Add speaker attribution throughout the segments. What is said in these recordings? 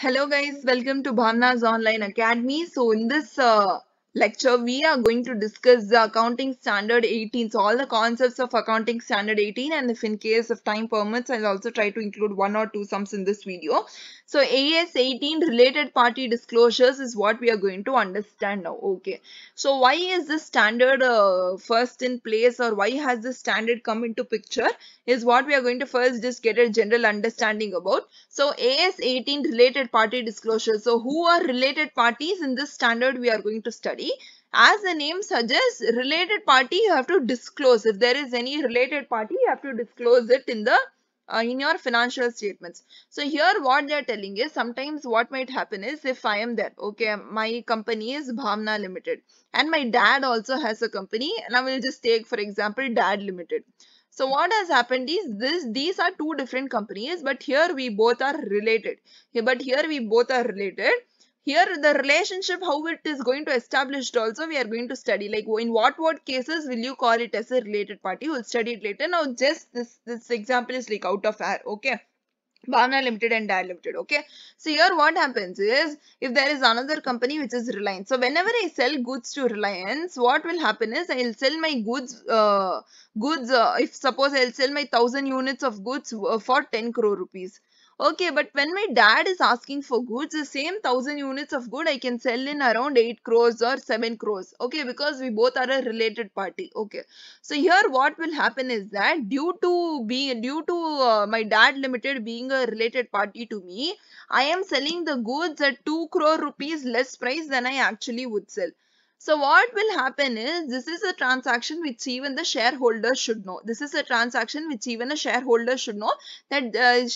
Speaker 1: Hello guys, welcome to Bhavna's Online Academy. So in this uh, lecture we are going to discuss the accounting standard 18 so all the concepts of accounting standard 18 and if in case of time permits i'll also try to include one or two sums in this video so as 18 related party disclosures is what we are going to understand now okay so why is this standard uh, first in place or why has this standard come into picture is what we are going to first just get a general understanding about so as 18 related party disclosures so who are related parties in this standard we are going to study as the name suggests, related party you have to disclose. If there is any related party, you have to disclose it in the uh, in your financial statements. So here what they are telling is sometimes what might happen is if I am there, okay, my company is Bhamna Limited and my dad also has a company and I will just take for example Dad Limited. So what has happened is this these are two different companies but here we both are related. But here we both are related here the relationship, how it is going to established also we are going to study. Like in what what cases will you call it as a related party? We'll study it later. Now just this, this example is like out of air. Okay. Bhavna Limited and Dyer Limited. Okay. So here what happens is if there is another company which is Reliance. So whenever I sell goods to Reliance, what will happen is I'll sell my goods, uh, goods. Uh, if suppose I'll sell my thousand units of goods uh, for 10 crore rupees. Okay, but when my dad is asking for goods, the same 1000 units of good I can sell in around 8 crores or 7 crores. Okay, because we both are a related party. Okay, so here what will happen is that due to being due to uh, my dad limited being a related party to me, I am selling the goods at 2 crore rupees less price than I actually would sell. So what will happen is this is a transaction which even the shareholder should know. This is a transaction which even a shareholder should know that uh,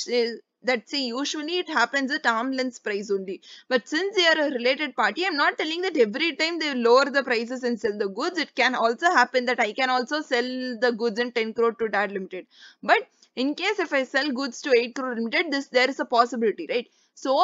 Speaker 1: that see usually it happens at arm length price only but since they are a related party i'm not telling that every time they lower the prices and sell the goods it can also happen that i can also sell the goods in 10 crore to dad limited but in case if i sell goods to 8 crore limited this there is a possibility right so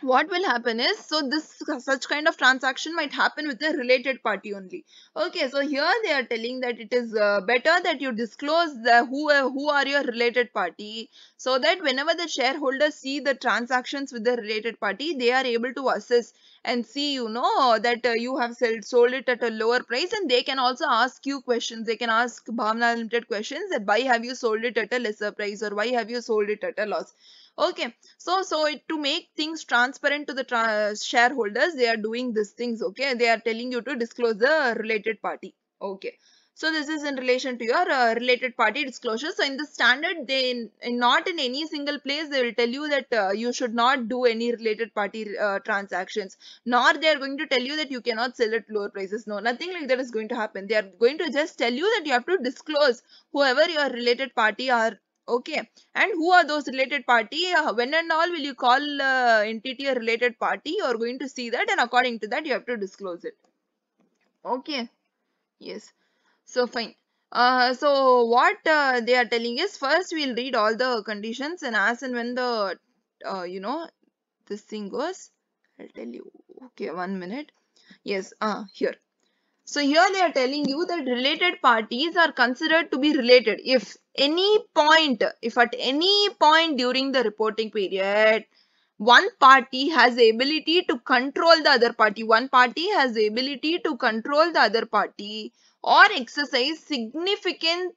Speaker 1: what will happen is so this such kind of transaction might happen with a related party only okay so here they are telling that it is uh, better that you disclose the who uh, who are your related party so that whenever the shareholders see the transactions with the related party they are able to assess and see you know that uh, you have sold, sold it at a lower price and they can also ask you questions they can ask bhavna limited questions that why have you sold it at a lesser price or why have you sold it at a loss Okay. So, so it, to make things transparent to the tra shareholders, they are doing these things. Okay. They are telling you to disclose the related party. Okay. So this is in relation to your uh, related party disclosure. So in the standard, they in, in not in any single place they will tell you that uh, you should not do any related party uh, transactions. Nor they are going to tell you that you cannot sell at lower prices. No, nothing like that is going to happen. They are going to just tell you that you have to disclose whoever your related party are. Okay. And who are those related party? Uh, when and all will you call uh, entity a related party? You are going to see that and according to that you have to disclose it. Okay. Yes. So fine. Uh, so what uh, they are telling is first we'll read all the conditions and as and when the uh, you know this thing goes I'll tell you okay one minute yes uh here so here they are telling you that related parties are considered to be related if any point, if at any point during the reporting period, one party has the ability to control the other party. One party has the ability to control the other party or exercise significant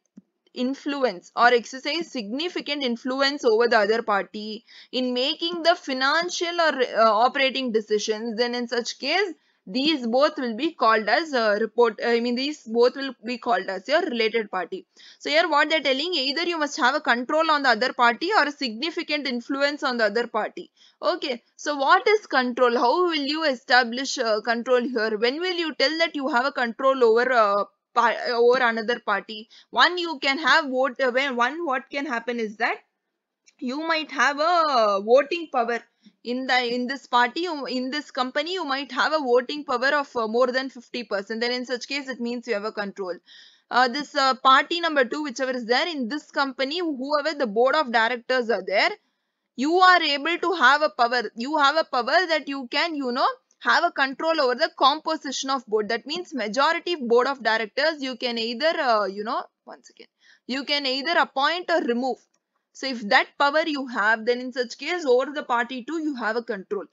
Speaker 1: influence or exercise significant influence over the other party in making the financial or uh, operating decisions then in such case these both will be called as uh, report i mean these both will be called as your related party so here what they're telling either you must have a control on the other party or a significant influence on the other party okay so what is control how will you establish uh, control here when will you tell that you have a control over uh, over another party one you can have vote uh, when one what can happen is that you might have a uh, voting power in the in this party in this company you might have a voting power of uh, more than 50% then in such case it means you have a control uh, this uh, party number 2 whichever is there in this company whoever the board of directors are there you are able to have a power you have a power that you can you know have a control over the composition of board that means majority board of directors you can either uh, you know once again you can either appoint or remove so if that power you have, then in such case over the party 2 you have a control.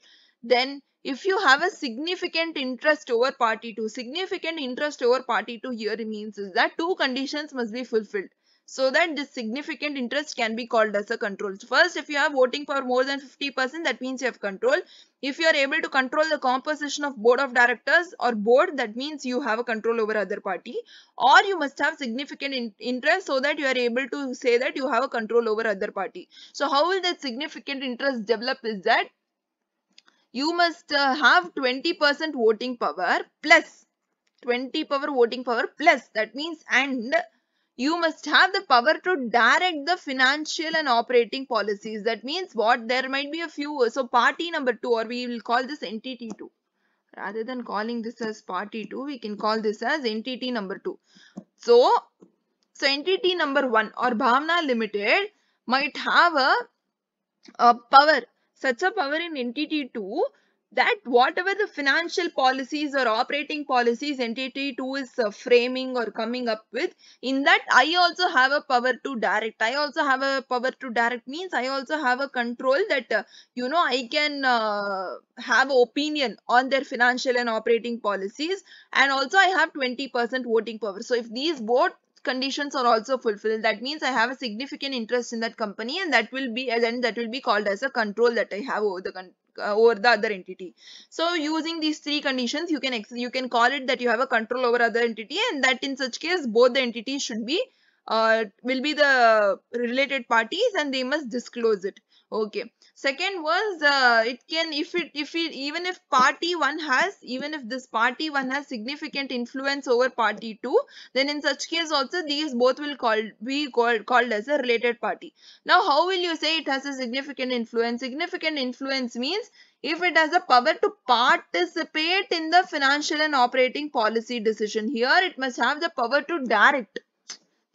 Speaker 1: Then if you have a significant interest over party 2, significant interest over party 2 here means is that two conditions must be fulfilled so that this significant interest can be called as a control. So first, if you are voting for more than 50%, that means you have control. If you are able to control the composition of board of directors or board, that means you have a control over other party. Or you must have significant in interest so that you are able to say that you have a control over other party. So how will that significant interest develop is that you must uh, have 20% voting power plus 20 power voting power plus that means and you must have the power to direct the financial and operating policies. That means what? There might be a few. So party number 2 or we will call this entity 2. Rather than calling this as party 2, we can call this as entity number 2. So, so entity number 1 or Bhavna Limited might have a, a power. Such a power in entity 2 that whatever the financial policies or operating policies entity 2 is uh, framing or coming up with in that i also have a power to direct i also have a power to direct means i also have a control that uh, you know i can uh, have opinion on their financial and operating policies and also i have 20% voting power so if these both conditions are also fulfilled that means i have a significant interest in that company and that will be then that will be called as a control that i have over the uh, over the other entity so using these three conditions you can you can call it that you have a control over other entity and that in such case both the entities should be uh, will be the related parties and they must disclose it okay second was uh, it can if it if it even if party 1 has even if this party 1 has significant influence over party 2 then in such case also these both will called be called called as a related party now how will you say it has a significant influence significant influence means if it has a power to participate in the financial and operating policy decision here it must have the power to direct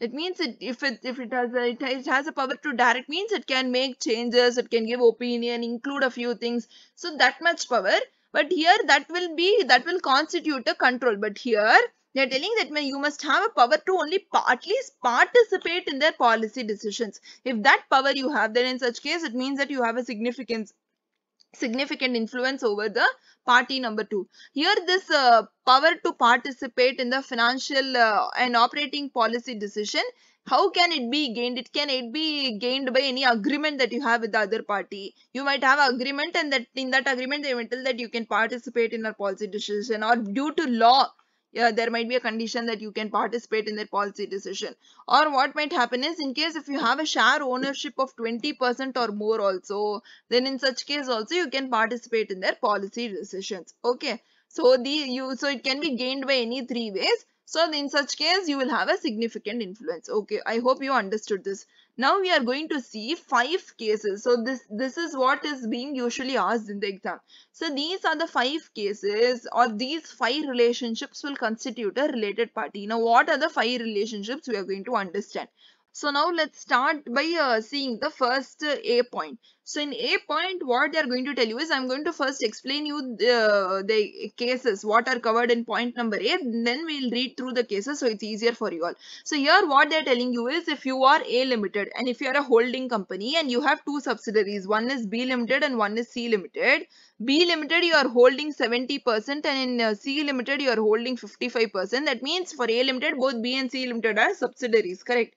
Speaker 1: it means it, if it if it has a, it has a power to direct means it can make changes, it can give opinion, include a few things. So that much power. But here that will be that will constitute a control. But here they are telling that you must have a power to only partly participate in their policy decisions. If that power you have, then in such case it means that you have a significance significant influence over the party number two. Here this uh, power to participate in the financial uh, and operating policy decision how can it be gained it can it be gained by any agreement that you have with the other party you might have agreement and that in that agreement they will tell that you can participate in our policy decision or due to law uh, there might be a condition that you can participate in their policy decision. Or what might happen is in case if you have a share ownership of 20% or more also, then in such case also you can participate in their policy decisions. Okay. So the you so it can be gained by any three ways. So in such case you will have a significant influence. Okay. I hope you understood this. Now we are going to see five cases. So this, this is what is being usually asked in the exam. So these are the five cases or these five relationships will constitute a related party. Now what are the five relationships we are going to understand. So now let's start by uh, seeing the first uh, A point. So in A point, what they're going to tell you is I'm going to first explain you the, uh, the cases, what are covered in point number A, then we'll read through the cases so it's easier for you all. So here what they're telling you is if you are A limited and if you are a holding company and you have two subsidiaries, one is B limited and one is C limited, B limited you are holding 70% and in uh, C limited you are holding 55%. That means for A limited both B and C limited are subsidiaries, correct?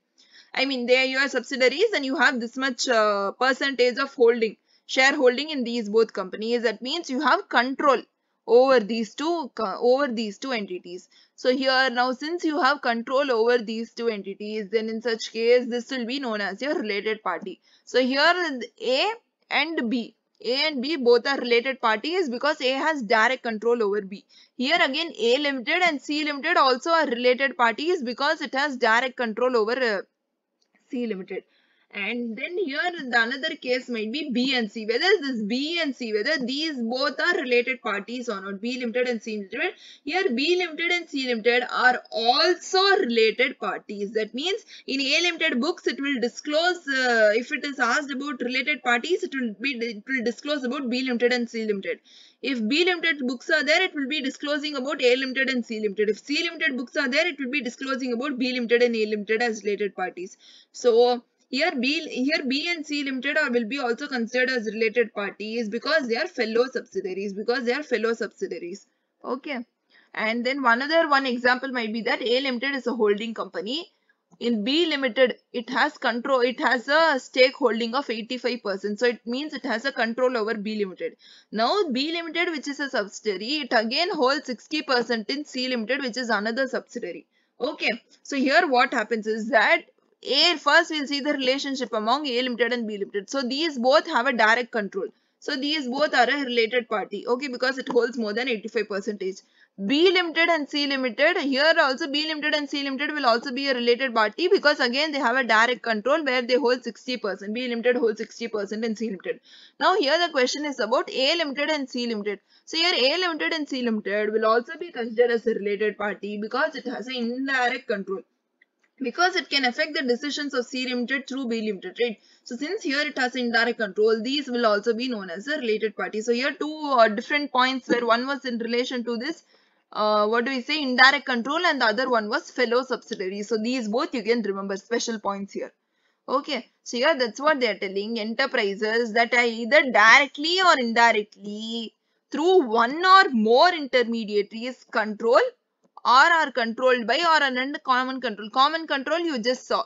Speaker 1: I mean, they are your subsidiaries and you have this much uh, percentage of holding, shareholding in these both companies. That means you have control over these two over these two entities so here now since you have control over these two entities then in such case this will be known as your related party so here a and b a and b both are related parties because a has direct control over b here again a limited and c limited also are related parties because it has direct control over uh, C Limited and then here the another case might be B and C. Whether this B and C, whether these both are related parties or not, B limited and C limited. Here B limited and C limited are also related parties. That means in A limited books it will disclose, uh, if it is asked about related parties, it will, be, it will disclose about B limited and C limited. If B limited books are there, it will be disclosing about A limited and C limited. If C limited books are there, it will be disclosing about B limited and A limited as related parties. So, here B, here B and C Limited or will be also considered as related parties because they are fellow subsidiaries, because they are fellow subsidiaries. Okay. And then one other one example might be that A Limited is a holding company. In B Limited, it has control, it has a stake holding of 85%. So it means it has a control over B Limited. Now B Limited, which is a subsidiary, it again holds 60% in C Limited, which is another subsidiary. Okay, so here what happens is that a first we'll see the relationship among A limited and B limited. So these both have a direct control. So these both are a related party. Okay, because it holds more than 85 percentage. B limited and C limited. Here also B limited and C limited will also be a related party because again they have a direct control where they hold 60%. B limited holds 60% and C limited. Now here the question is about A limited and C limited. So here A limited and C limited will also be considered as a related party because it has an indirect control because it can affect the decisions of C limited through B limited, right? So since here it has indirect control, these will also be known as the related party. So here two uh, different points where one was in relation to this, uh, what do we say, indirect control and the other one was fellow subsidiary. So these both you can remember special points here. Okay, so here that's what they are telling enterprises that are either directly or indirectly through one or more intermediaries control or are controlled by or are under common control. Common control you just saw.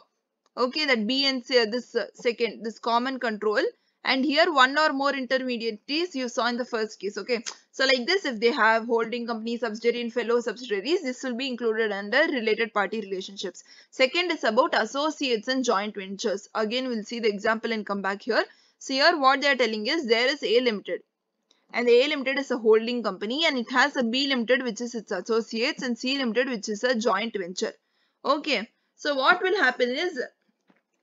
Speaker 1: Okay, that B and C, uh, this uh, second, this common control. And here one or more intermediaries you saw in the first case. Okay, so like this, if they have holding company, subsidiary and fellow subsidiaries, this will be included under related party relationships. Second is about associates and joint ventures. Again, we'll see the example and come back here. So here what they are telling is there is A limited and the A Limited is a holding company and it has a B Limited which is its associates and C Limited which is a joint venture. Okay. So what will happen is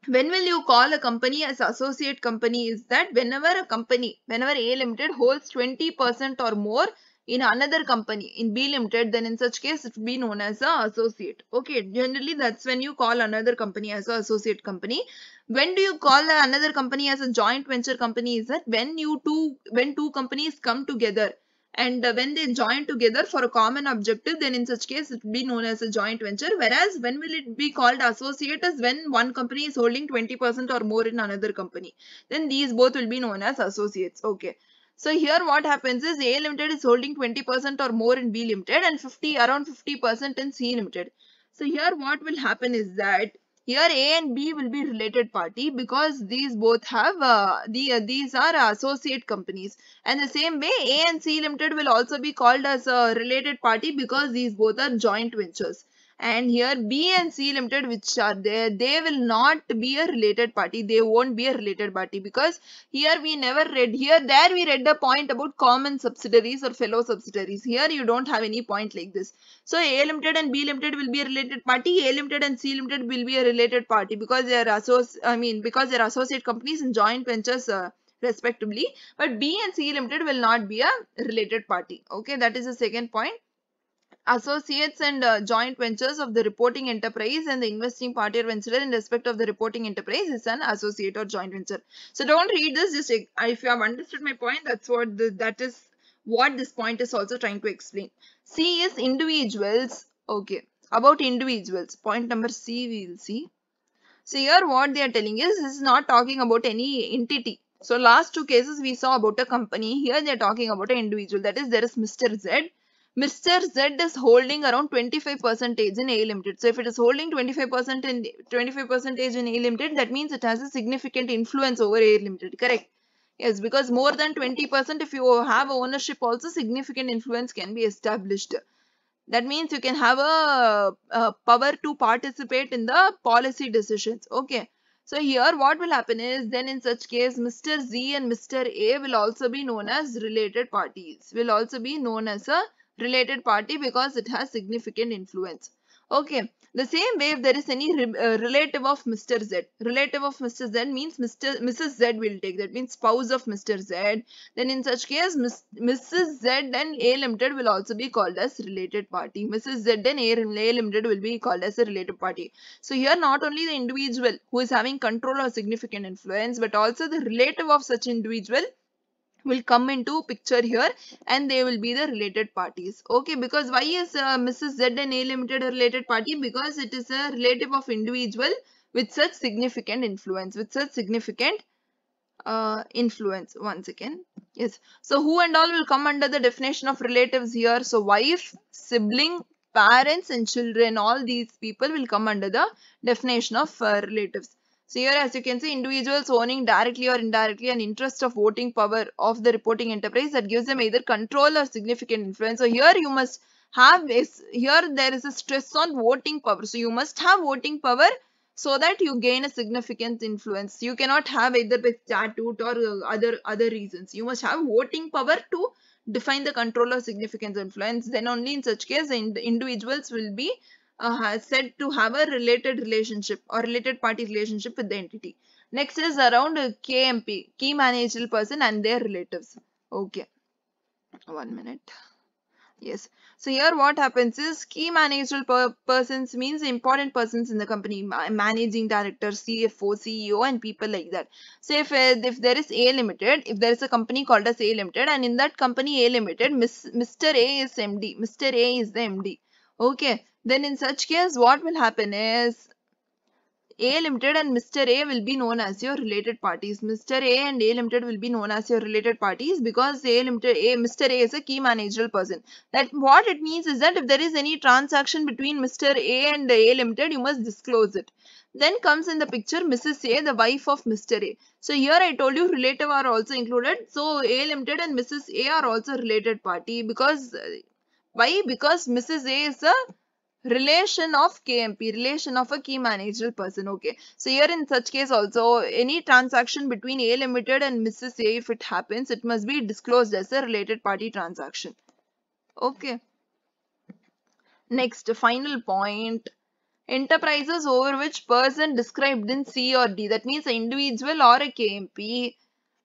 Speaker 1: when will you call a company as associate company is that whenever a company, whenever A Limited holds 20% or more in another company in B limited then in such case it will be known as a associate okay generally that's when you call another company as a associate company when do you call another company as a joint venture company is that when you two when two companies come together and uh, when they join together for a common objective then in such case it will be known as a joint venture whereas when will it be called associate is when one company is holding 20% or more in another company then these both will be known as associates okay so here what happens is A limited is holding 20% or more in B limited and 50 around 50% in C limited. So here what will happen is that here A and B will be related party because these both have uh, the uh, these are associate companies and the same way A and C limited will also be called as a related party because these both are joint ventures and here B and C limited which are there they will not be a related party they won't be a related party because here we never read here there we read the point about common subsidiaries or fellow subsidiaries here you don't have any point like this so A limited and B limited will be a related party A limited and C limited will be a related party because they are associ I mean because they are associate companies and joint ventures uh, respectively but B and C limited will not be a related party okay that is the second point associates and uh, joint ventures of the reporting enterprise and the investing party or venturer in respect of the reporting enterprise is an associate or joint venture. So don't read this. Just if you have understood my point, that's what the, that is what this point is also trying to explain. C is individuals. Okay, about individuals. Point number C we will see. So here what they are telling is this is not talking about any entity. So last two cases we saw about a company. Here they are talking about an individual. That is there is Mr. Z Mr. Z is holding around 25% in A limited. So if it is holding 25% in 25% in A limited, that means it has a significant influence over A limited, correct? Yes, because more than 20% if you have ownership also significant influence can be established. That means you can have a, a power to participate in the policy decisions. Okay. So here what will happen is then in such case Mr. Z and Mr. A will also be known as related parties. Will also be known as a related party because it has significant influence. Okay, the same way if there is any re uh, relative of Mr. Z, relative of Mr. Z means Mr. Mrs. Z will take, that means spouse of Mr. Z. Then in such case, Ms. Mrs. Z and A Limited will also be called as related party. Mrs. Z and A, A Limited will be called as a related party. So here not only the individual who is having control or significant influence, but also the relative of such individual will come into picture here and they will be the related parties okay because why is uh, mrs z and a limited a related party because it is a relative of individual with such significant influence with such significant uh, influence once again yes so who and all will come under the definition of relatives here so wife sibling parents and children all these people will come under the definition of uh, relatives so here as you can see individuals owning directly or indirectly an interest of voting power of the reporting enterprise that gives them either control or significant influence. So here you must have is here there is a stress on voting power. So you must have voting power so that you gain a significant influence. You cannot have either by statute or other other reasons. You must have voting power to define the control or significance influence. Then only in such case the individuals will be uh, said to have a related relationship or related party relationship with the entity. Next is around KMP, key managerial person and their relatives. Okay, one minute. Yes. So here what happens is key managerial per persons means important persons in the company, managing director, CFO, CEO and people like that. So if, uh, if there is A limited, if there is a company called as A limited and in that company A limited, Miss, Mr. A is MD, Mr. A is the MD. Okay then in such case what will happen is A Limited and Mr. A will be known as your related parties. Mr. A and A Limited will be known as your related parties because A Limited, A, Mr. A is a key managerial person. That what it means is that if there is any transaction between Mr. A and A Limited, you must disclose it. Then comes in the picture Mrs. A, the wife of Mr. A. So here I told you relative are also included. So A Limited and Mrs. A are also related party because why? Because Mrs. A is a relation of KMP, relation of a key managerial person. Okay. So here in such case also any transaction between A limited and Mrs. A if it happens, it must be disclosed as a related party transaction. Okay. Next final point. Enterprises over which person described in C or D that means individual or a KMP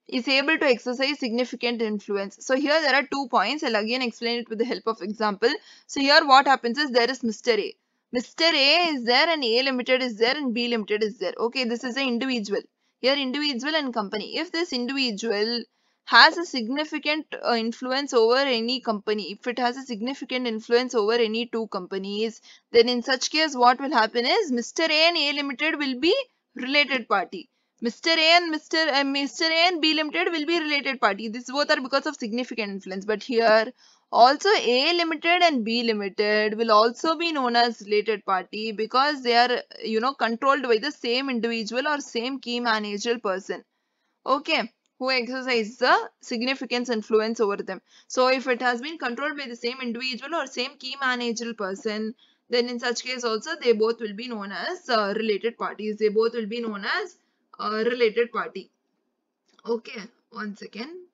Speaker 1: is able to exercise significant influence. So here there are two points. I'll again explain it with the help of example. So here what happens is there is Mr. A. Mr. A is there and A limited is there and B limited is there. Okay, this is an individual. Here individual and company. If this individual has a significant uh, influence over any company, if it has a significant influence over any two companies, then in such case what will happen is Mr. A and A limited will be related party. Mr. A and Mr. Uh, Mr. A and B Limited will be related party. These both are because of significant influence. But here also A Limited and B Limited will also be known as related party because they are you know controlled by the same individual or same key managerial person. Okay who exercises the significance influence over them. So if it has been controlled by the same individual or same key managerial person, then in such case also they both will be known as uh, related parties. They both will be known as uh, related party. Okay, once again.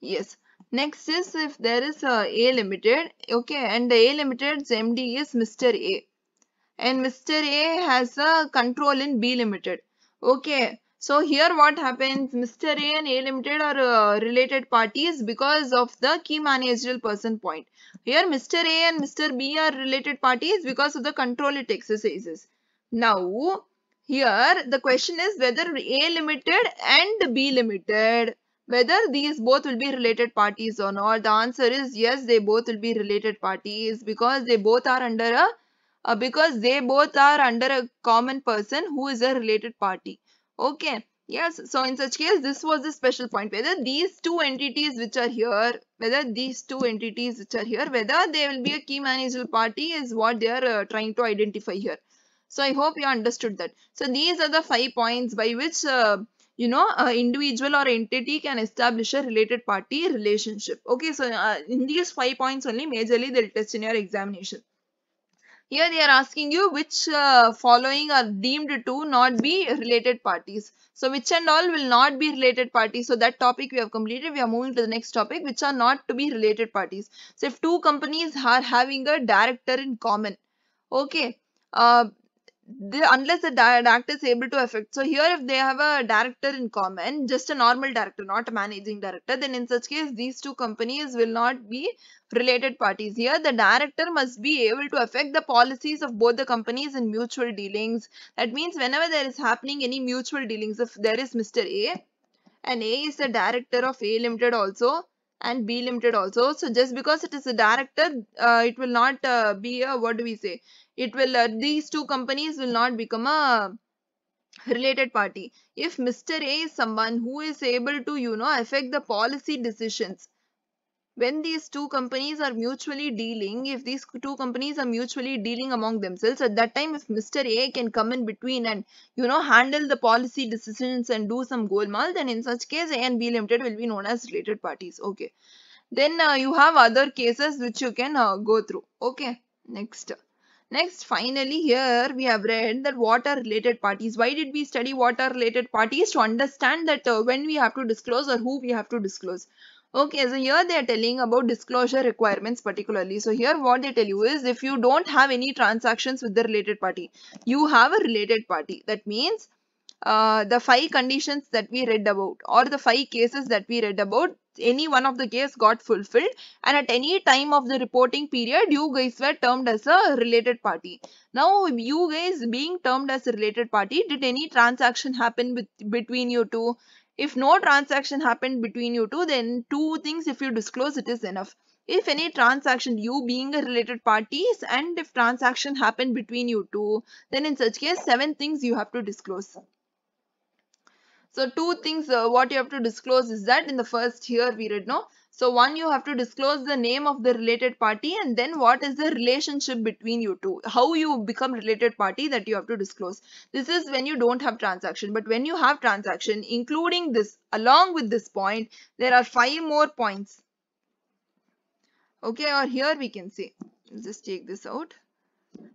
Speaker 1: Yes. Next is if there is a A limited, okay, and the A limited's MD is Mr. A. And Mr. A has a control in B limited. Okay, so here what happens, Mr. A and A Limited are uh, related parties because of the key managerial person point. Here Mr. A and Mr. B are related parties because of the control it exercises. Now, here the question is whether A Limited and B Limited, whether these both will be related parties or not. The answer is yes, they both will be related parties because they both are under a, uh, because they both are under a common person who is a related party. Okay. Yes, so in such case, this was the special point. Whether these two entities which are here, whether these two entities which are here, whether they will be a key managerial party is what they are uh, trying to identify here. So I hope you understood that. So these are the five points by which, uh, you know, uh, individual or entity can establish a related party relationship. Okay, so uh, in these five points only, majorly they'll test in your examination. Here they are asking you which uh, following are deemed to not be related parties. So which and all will not be related parties. So that topic we have completed. We are moving to the next topic which are not to be related parties. So if two companies are having a director in common. Okay. Uh, unless the director is able to affect. So here if they have a director in common, just a normal director, not a managing director, then in such case these two companies will not be related parties. Here the director must be able to affect the policies of both the companies in mutual dealings. That means whenever there is happening any mutual dealings, if there is Mr. A and A is the director of A Limited also, and B limited also. So just because it is a director, uh, it will not uh, be a, what do we say? It will, uh, these two companies will not become a related party. If Mr. A is someone who is able to, you know, affect the policy decisions when these two companies are mutually dealing, if these two companies are mutually dealing among themselves, at that time if Mr. A can come in between and, you know, handle the policy decisions and do some golmaal, then in such case A and B Limited will be known as related parties. Okay. Then uh, you have other cases which you can uh, go through. Okay. Next. Next, finally, here we have read that what are related parties. Why did we study what are related parties? To understand that uh, when we have to disclose or who we have to disclose. Okay, so here they are telling about disclosure requirements particularly. So here what they tell you is if you don't have any transactions with the related party, you have a related party. That means uh, the five conditions that we read about or the five cases that we read about, any one of the case got fulfilled and at any time of the reporting period, you guys were termed as a related party. Now, you guys being termed as a related party, did any transaction happen with, between you two? If no transaction happened between you two, then two things if you disclose it is enough. If any transaction, you being a related parties and if transaction happened between you two, then in such case, seven things you have to disclose. So two things uh, what you have to disclose is that in the first here we read no so one, you have to disclose the name of the related party and then what is the relationship between you two. How you become related party that you have to disclose. This is when you don't have transaction. But when you have transaction, including this, along with this point, there are five more points. Okay, or here we can say, just take this out.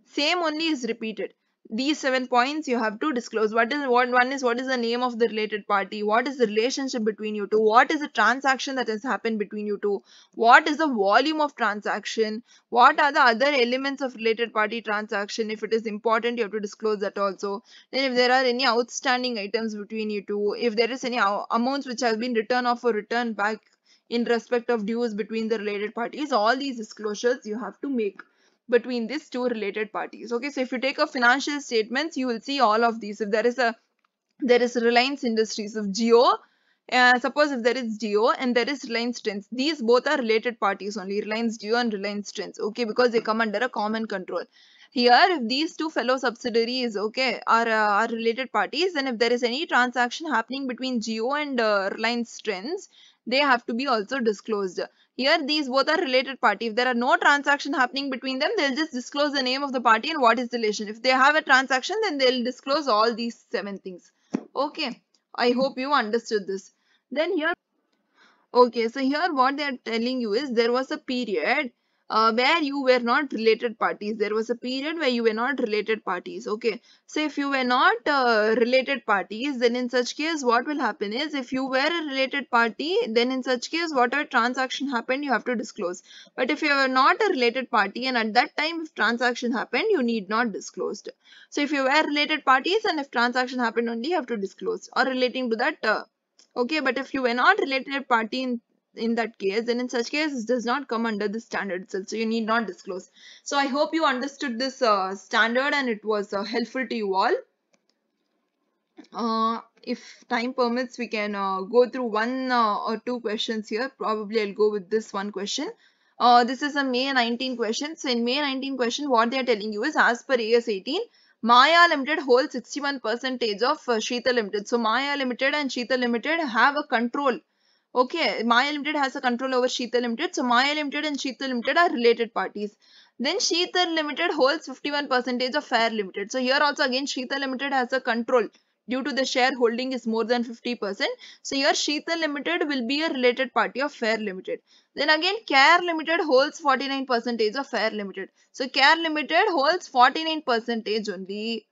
Speaker 1: Same only is repeated these seven points you have to disclose what is what one is what is the name of the related party what is the relationship between you two what is the transaction that has happened between you two what is the volume of transaction what are the other elements of related party transaction if it is important you have to disclose that also then if there are any outstanding items between you two if there is any amounts which have been written off or returned back in respect of dues between the related parties all these disclosures you have to make between these two related parties. Okay, so if you take a financial statements, you will see all of these. If there is a there is Reliance Industries of Geo, uh, suppose if there is Geo and there is Reliance Trends. These both are related parties only, Reliance Geo and Reliance Trends. Okay, because they come under a common control. Here, if these two fellow subsidiaries, okay, are, uh, are related parties, then if there is any transaction happening between Geo and uh, Reliance Trends, they have to be also disclosed. Here these both are related party. If there are no transaction happening between them, they'll just disclose the name of the party and what is the relation. If they have a transaction, then they'll disclose all these seven things. Okay. I hope you understood this. Then here. Okay. So here what they are telling you is there was a period uh, where you were not related parties. There was a period where you were not related parties. Okay. So if you were not uh, related parties, then in such case, what will happen is if you were a related party, then in such case, whatever transaction happened, you have to disclose. But if you were not a related party and at that time, if transaction happened, you need not disclosed. So if you were related parties and if transaction happened only, you have to disclose or relating to that uh, okay but if you were not related party in in that case then in such case it does not come under the standard itself so you need not disclose so i hope you understood this uh, standard and it was uh, helpful to you all uh, if time permits we can uh, go through one uh, or two questions here probably i'll go with this one question uh, this is a May 19 question. So in May 19 question, what they are telling you is as per AS 18, Maya Limited holds 61% of uh, Sheeta Limited. So Maya Limited and Sheeta Limited have a control Okay, Maya Limited has a control over Sheetal Limited. So Maya Limited and Sheetal Limited are related parties. Then Sheetal Limited holds 51% of Fair Limited. So here also again Sheetal Limited has a control due to the shareholding is more than 50%. So here Sheetal Limited will be a related party of Fair Limited. Then again Care Limited holds 49% of Fair Limited. So Care Limited holds 49% only.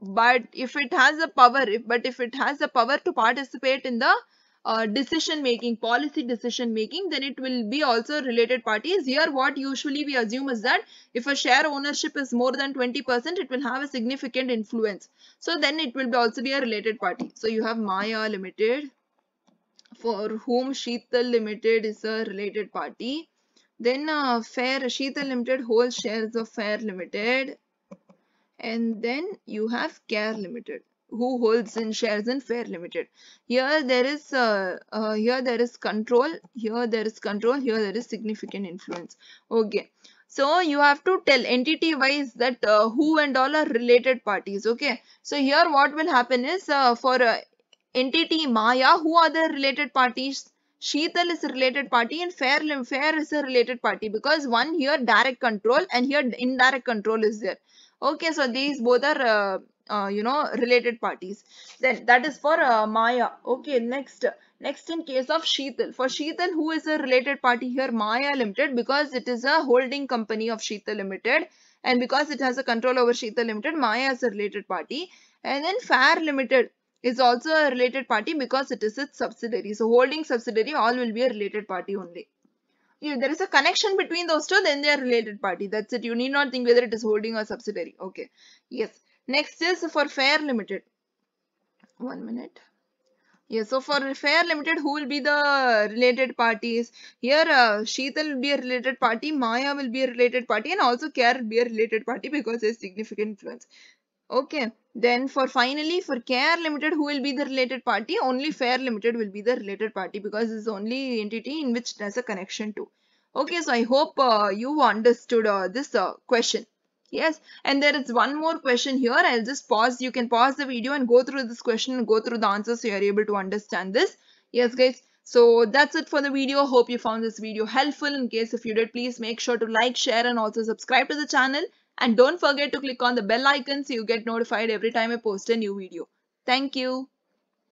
Speaker 1: But if it has the power, if, but if it has the power to participate in the uh, decision making, policy decision making, then it will be also related parties. Here what usually we assume is that if a share ownership is more than 20%, it will have a significant influence. So then it will be also be a related party. So you have Maya Limited for whom Sheetal Limited is a related party. Then uh, Fair Sheetal Limited holds shares of Fair Limited. And then you have Care Limited who holds in shares in Fair Limited. Here there is uh, uh, here there is control, here there is control, here there is significant influence. Okay. So you have to tell entity wise that uh, who and all are related parties. Okay. So here what will happen is uh, for uh, entity Maya, who are the related parties? Sheetal is a related party and Fair, Fair is a related party because one here direct control and here indirect control is there. Okay, so these both are uh, uh, you know related parties then that is for uh, maya okay next next in case of sheetal for sheetal who is a related party here maya limited because it is a holding company of sheetal limited and because it has a control over sheetal limited maya is a related party and then fair limited is also a related party because it is its subsidiary so holding subsidiary all will be a related party only if there is a connection between those two then they are related party that's it you need not think whether it is holding or subsidiary okay yes Next is for Fair Limited. One minute. Yeah, so for Fair Limited, who will be the related parties? Here, uh, Sheetal will be a related party, Maya will be a related party, and also Care will be a related party because there's significant influence. Okay, then for finally, for Care Limited, who will be the related party? Only Fair Limited will be the related party because it's only entity in which there's a connection to. Okay, so I hope uh, you understood uh, this uh, question. Yes. And there is one more question here. I'll just pause. You can pause the video and go through this question and go through the answers so you're able to understand this. Yes, guys. So that's it for the video. Hope you found this video helpful. In case if you did, please make sure to like, share and also subscribe to the channel. And don't forget to click on the bell icon so you get notified every time I post a new video. Thank you.